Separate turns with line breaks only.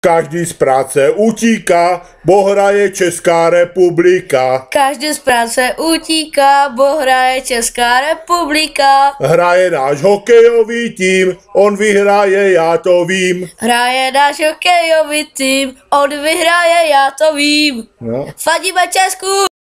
Každý z práce utíká, bohraje Česká republika.
Každý z práce utíká, bohraje Česká republika.
Hraje náš hokejový tým, on vyhraje, já to vím.
Hraje náš hokejový tým, on vyhraje, já to vím. No. Fadíme Česku!